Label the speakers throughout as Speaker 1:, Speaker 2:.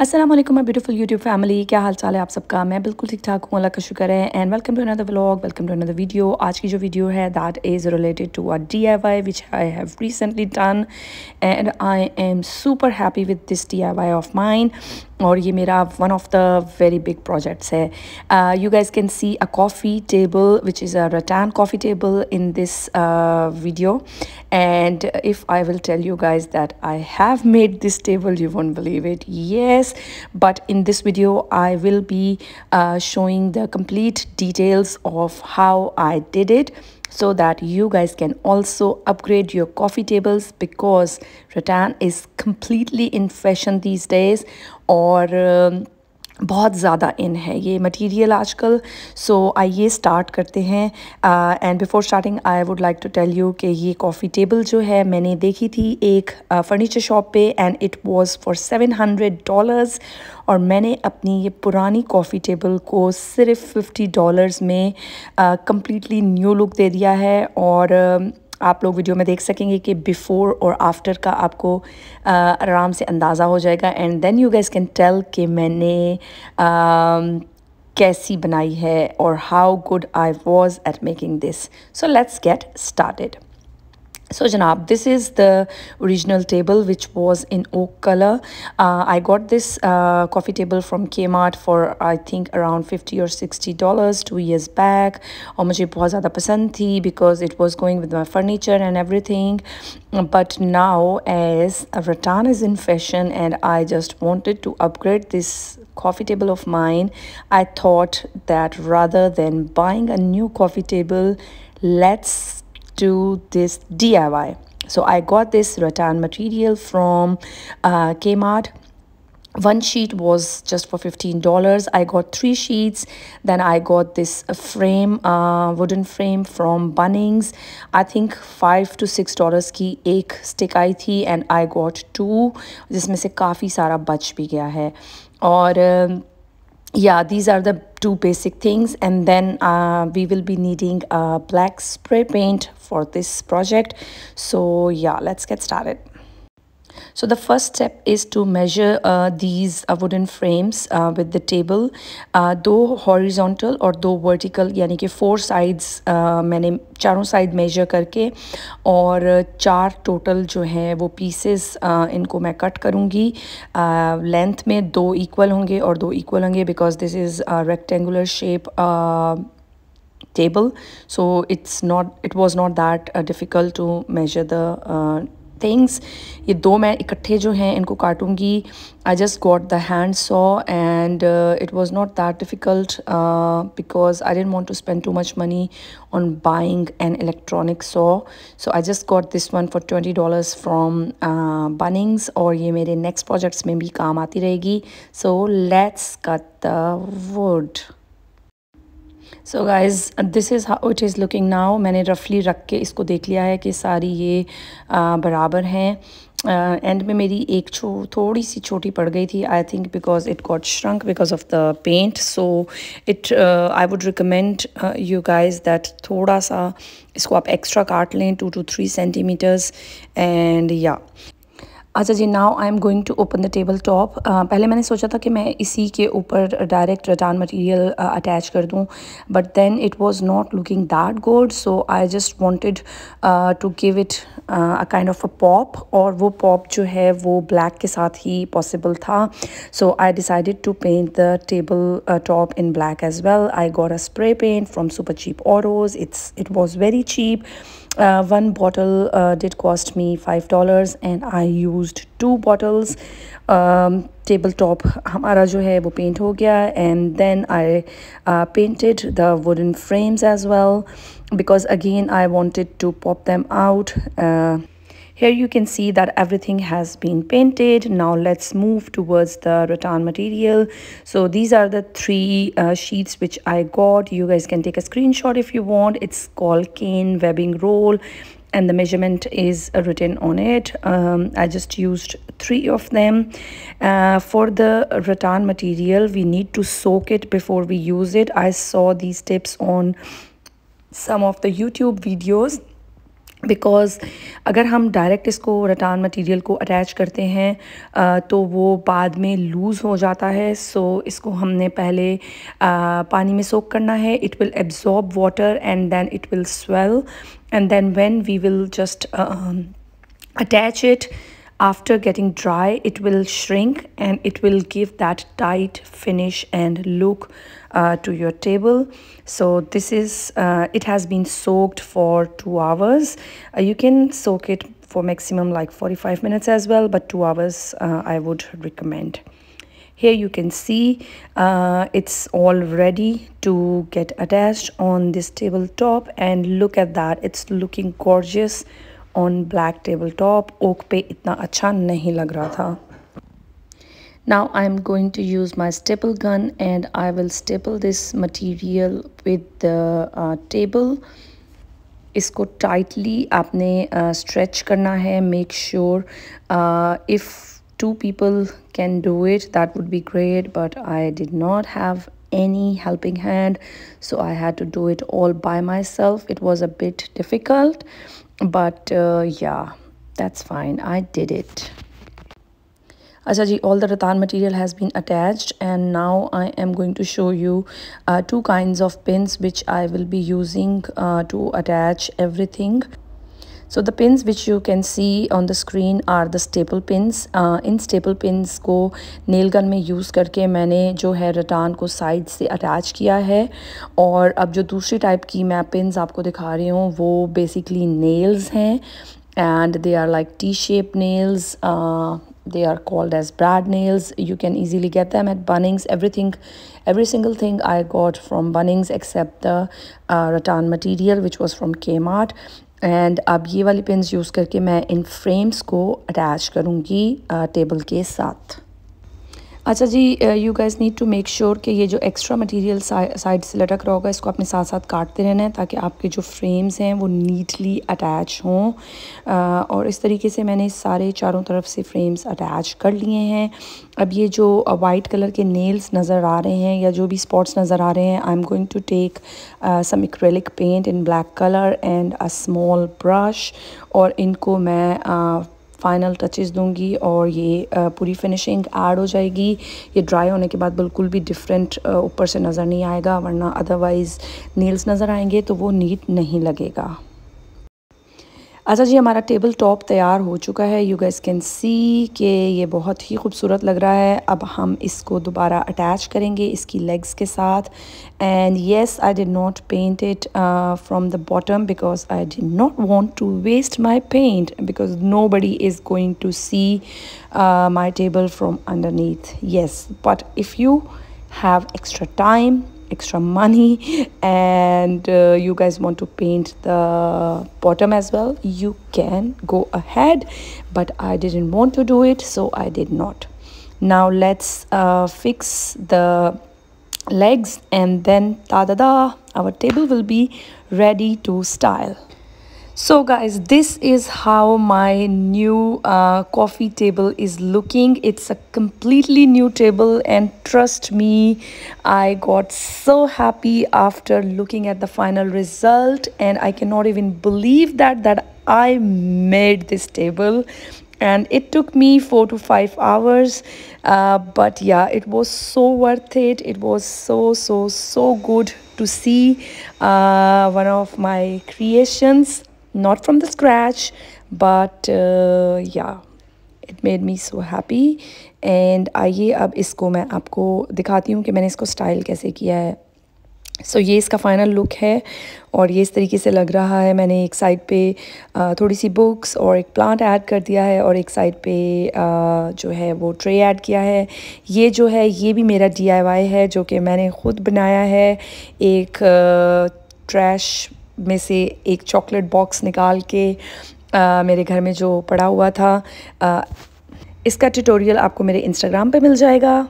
Speaker 1: Aslam my beautiful YouTube family क्या हाल चाल है आप सबका मैं बिल्कुल ठीक ठाक हूँ अल्लाह का शुक्र है and welcome to another vlog welcome to another video आज की जो वीडियो है that is related to our D I Y which I have recently done and I am super happy with this D I Y of mind और ये मेरा one of the very big projects है you guys can see a coffee table which is a rattan coffee table in this video and if I will tell you guys that I have made this table you won't believe it yes but in this video I will be showing the complete details of how I did it so that you guys can also upgrade your coffee tables because rattan is completely in fashion these days or um, बहुत ज़्यादा इन है ये material आजकल सो आइए start करते हैं and before starting I would like to tell you कि ये कॉफ़ी टेबल जो है मैंने देखी थी एक फर्नीचर uh, शॉप पे and it was for seven hundred dollars और मैंने अपनी ये पुरानी कॉफ़ी टेबल को सिर्फ फिफ्टी डॉलर्स में कम्प्लीटली न्यू लुक दे दिया है और uh, आप लोग वीडियो में देख सकेंगे कि बिफ़ोर और आफ्टर का आपको आराम से अंदाज़ा हो जाएगा and then you guys can tell कि मैंने कैसी बनाई है और how good I was at making this so let's get started so Janab, this is the original table which was in oak color. Uh, I got this uh, coffee table from Kmart for I think around 50 or 60 dollars two years back. और मुझे बहुत ज़्यादा पसंद because it was going with my furniture and everything. But now as rattan is in fashion and I just wanted to upgrade this coffee table of mine, I thought that rather than buying a new coffee table, let's do this DIY. So I got this rattan material from uh, Kmart one sheet was just for $15 i got three sheets then i got this uh, frame uh, wooden frame from bunnings i think five to six dollars ki ek stick aayi thi and i got two jisme se kafi sara bach bhi gaya hai aur um, yeah these are the two basic things and then uh, we will be needing a black spray paint for this project so yeah let's get started So the first step is to measure uh, these uh, wooden frames uh, with the table, Uh, दो horizontal और दो vertical यानी कि four sides uh, मैंने चारों side measure करके और चार total जो हैं वो pieces uh, इनको मैं cut करूँगी length में दो equal होंगे और दो equal होंगे because this is a rectangular shape uh, table so it's not it was not that uh, difficult to measure the uh, things ये दो मैं इकट्ठे जो हैं इनको काटूंगी I just got the hand saw and it was not that difficult because I didn't want to spend too much money on buying an electronic saw so I just got this one for twenty dollars from Bunnings और ये मेरे next projects में भी काम आती रहेगी so let's cut the wood so guys this is how it is looking now मैंने रफली रख के इसको देख लिया है कि सारी ये आ, बराबर हैं एंड uh, में मेरी एक छो थोड़ी सी छोटी पड़ गई थी I think because it got shrunk because of the paint so it I would recommend you guys that थोड़ा सा इसको आप एक्स्ट्रा काट लें two to three centimetres and या अच्छा जी now I am going to open the table top पहले मैंने सोचा था कि मैं इसी के ऊपर डायरेक्ट रटान मटेरियल अटैच कर दूँ but then it was not looking that good so I just wanted to give it a kind of a pop और वो पॉप जो है वो ब्लैक के साथ ही पॉसिबल था so I decided to paint the table top in black as well I got a spray paint from super cheap और it's it was very cheap one bottle it cost me five dollars and I use two bottles table top हमारा जो है वो paint हो गया and then I painted the wooden frames as well because again I wanted to pop them out uh, here you can see that everything has been painted. Now let's move towards the rattan material. So these are the three uh, sheets which I got. You guys can take a screenshot if you want. It's called cane webbing roll and the measurement is written on it um, i just used three of them uh, for the rattan material we need to soak it before we use it i saw these tips on some of the YouTube videos because अगर हम direct इसको रटान material को attach करते हैं तो वो बाद में लूज़ हो जाता है सो इसको हमने पहले पानी में सोक करना है it will absorb water and then it will swell and then when we will just attach it after getting dry it will shrink and it will give that tight finish and look uh, to your table so this is uh, it has been soaked for two hours uh, you can soak it for maximum like 45 minutes as well but two hours uh, i would recommend here you can see uh, it's all ready to get attached on this tabletop and look at that it's looking gorgeous on black tabletop oak pe itna acha nahi lag raha tha now i'm going to use my staple gun and i will staple this material with the uh, table इसको tightly. आपने stretch uh, करना है Make sure. Uh, if two people can do it that would be great but i did not have any helping hand so i had to do it all by myself it was a bit difficult but uh, yeah that's fine i did it अच्छा जी all the rattan material has been attached and now I am going to show you uh, two kinds of pins which I will be using uh, to attach everything. So the pins which you can see on the screen are the staple pins. Uh, in staple pins को nail gun में use करके मैंने जो है रटान को side से attach किया है और अब जो दूसरी type की मैं pins आपको दिखा रही हूँ वो basically nails हैं and they are like T-shaped nails. Uh, they are called as brad nails you can easily get them at bunnings everything every single thing i got from bunnings except the uh, rattan material which was from kmart and अब ये वाली pins use करके मैं इन frames को attach करूँगी table के साथ अच्छा जी you guys need to make sure कि ये जो एक्स्ट्रा मटेरियल साइड से लटक रहा होगा इसको अपने साथ साथ काटते रहना है ताकि आपके जो फ्रेम्स हैं वो नीटली अटैच हों और इस तरीके से मैंने सारे चारों तरफ से फ्रेम्स अटैच कर लिए हैं अब ये जो वाइट कलर के नेल्स नज़र आ रहे हैं या जो भी स्पॉट्स नज़र आ रहे हैं I am going to take some acrylic paint in black colour and a small brush और इनको मैं uh, फाइनल टचेस दूंगी और ये पूरी फिनिशिंग ऐड हो जाएगी ये ड्राई होने के बाद बिल्कुल भी डिफरेंट ऊपर से नज़र नहीं आएगा वरना अदरवाइज़ नील्स नज़र आएंगे तो वो नीट नहीं लगेगा अच्छा जी हमारा टेबल टॉप तैयार हो चुका है यू गैस कैन सी कि ये बहुत ही खूबसूरत लग रहा है अब हम इसको दोबारा अटैच करेंगे इसकी लेग्स के साथ and yes I did not paint it from the bottom because I did not want to waste my paint because nobody is going to see my table from underneath yes but if you have extra time extra money and uh, you guys want to paint the bottom as well you can go ahead but i didn't want to do it so i did not now let's uh, fix the legs and then ta da da our table will be ready to style so guys this is how my new uh, coffee table is looking it's a completely new table and trust me i got so happy after looking at the final result and i cannot even believe that that i made this table and it took me four to five hours uh, but yeah it was so worth it it was so so so good to see uh, one of my creations not from the scratch but uh, yeah it made me so happy and आइए अब इसको मैं आपको दिखाती हूँ कि मैंने इसको स्टाइल कैसे किया है सो so, ये इसका फाइनल लुक है और ये इस तरीके से लग रहा है मैंने एक साइड पे थोड़ी सी बुक्स और एक प्लांट ऐड कर दिया है और एक साइड पे जो है वो ट्रे ऐड किया है ये जो है ये भी मेरा डीआईवाई है जो कि मैंने ख़ुद बनाया है एक ट्रैश में से एक चॉकलेट बॉक्स निकाल के आ, मेरे घर में जो पड़ा हुआ था आ, इसका ट्यूटोरियल आपको मेरे इंस्टाग्राम पे मिल जाएगा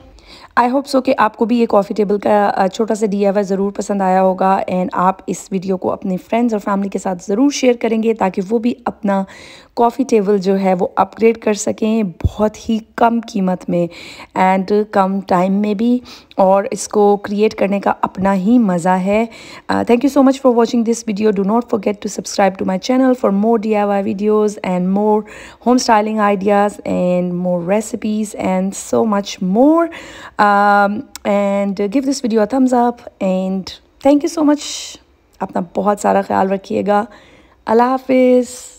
Speaker 1: आई होप सो कि आपको भी ये कॉफ़ी टेबल का छोटा सा डी ज़रूर पसंद आया होगा एंड आप इस वीडियो को अपने फ्रेंड्स और फैमिली के साथ ज़रूर शेयर करेंगे ताकि वो भी अपना कॉफ़ी टेबल जो है वो अपग्रेड कर सकें बहुत ही कम कीमत में एंड कम टाइम में भी और इसको क्रिएट करने का अपना ही मज़ा है thank you so much for watching this video do not forget to subscribe to my channel for more D I Y videos and more home styling ideas and more recipes and so much more and give this video a thumbs up and thank you so much अपना बहुत सारा ख्याल रखिएगा अल्लाह हाफिज़